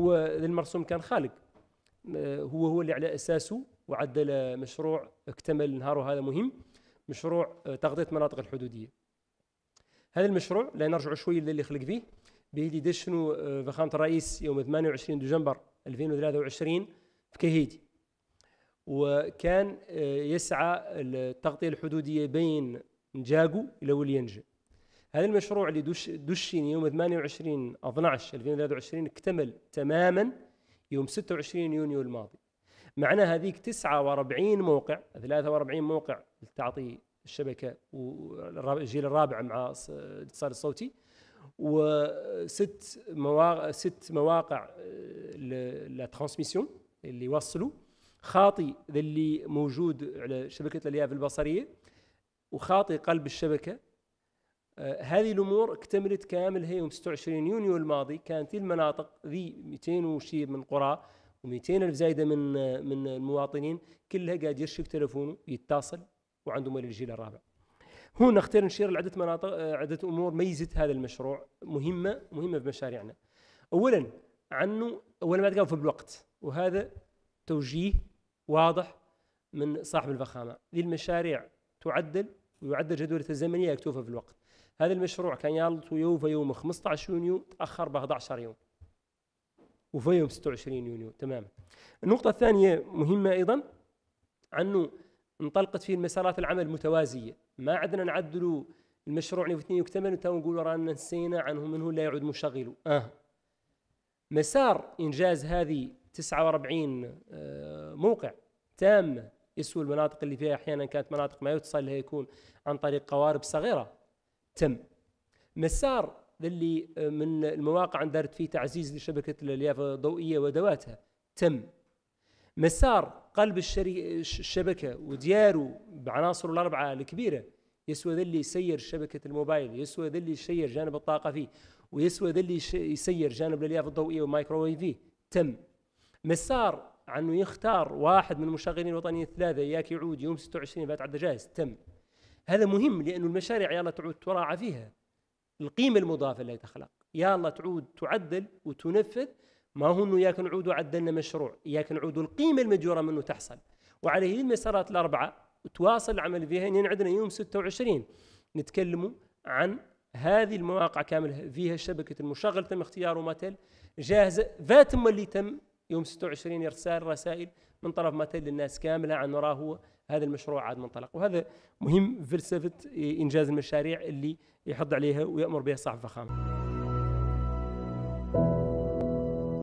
هو المرسوم كان خالق هو هو اللي على اساسه وعدل مشروع اكتمل نهاره هذا مهم مشروع آه، تغطيه المناطق الحدوديه هذا المشروع لا نرجع شوي للي خلق فيه به اللي شنو آه، فخامه الرئيس يوم 28 دجنبر 2023 في كهيدي وكان آه، يسعى التغطيه الحدوديه بين نجاقو الى ولينجا هذا المشروع اللي دش دشن يوم 28 12 2023 اكتمل تماما يوم 26 يونيو الماضي معناها هذيك 49 موقع 43 موقع لتعطي الشبكه والجيل الرابع مع الاتصال الصوتي وست مواقع ست مواقع آه، لا ترانسميسيون اللي يوصلوا خاطي اللي موجود على شبكه الالياف البصريه وخاطي قلب الشبكه هذه الامور اكتملت كامل هي يوم 26 يونيو الماضي كانت المناطق ذي 200 وشي من قرى و200 الف زايده من من المواطنين كلها قاعد يرشق تلفونه يتصل وعندهم مال الجيل الرابع. هنا اختير نشير لعده مناطق عده امور ميزت هذا المشروع مهمه مهمه بمشاريعنا. اولا عنه اولا ما في بالوقت وهذا توجيه واضح من صاحب الفخامه، ذي المشاريع تعدل ويعدل جدولتها الزمنيه يكتوفها في الوقت. هذا المشروع كان يالطو يو في يوم 15 يونيو تاخر ب 11 يوم وفي يوم 26 يونيو تماما النقطة الثانية مهمة أيضا أنه انطلقت فيه مسارات العمل المتوازية ما عدنا نعدلوا المشروع اللي الاثنين يكتمل تو نقولوا رانا نسينا عنه منه لا يعود مشغل آه. مسار إنجاز هذه 49 آه، موقع تامة يسوى المناطق اللي فيها أحيانا كانت مناطق ما يتصل لها يكون عن طريق قوارب صغيرة تم مسار اللي آه، من المواقع اندرت فيه تعزيز لشبكة الألياف الضوئية وأدواتها تم مسار قلب الشري... الشبكة وديارو بعناصره الأربعة الكبيرة يسوى ذلي اللي يسير شبكة الموبايل يسوى ذلي اللي يسير جانب الطاقة فيه ويسوى ذلي اللي يسير جانب الألياف الضوئية فيه تم مسار عنه يختار واحد من المشغلين الوطنيين الثلاثة ياك يعود يوم 26 بعد عدى جاهز تم هذا مهم لأن المشاريع يلا تعود تراعى فيها القيمة المضافة اللي تخلق يلا تعود تعدل وتنفذ ما هو انه ياك نعود وعدلنا مشروع ياك نعود القيمه المجوره منه تحصل وعليه المسارات الاربعه تواصل العمل فيها إن عندنا يوم 26 نتكلموا عن هذه المواقع كامله فيها شبكه المشغل تم اختياره ماتل جاهزه ذات ما اللي تم يوم 26 ارسال رسائل من طرف ماتيل للناس كامله عن وراه هو هذا المشروع عاد منطلق وهذا مهم فلسفه انجاز المشاريع اللي يحض عليها ويامر بها صاحب فخامه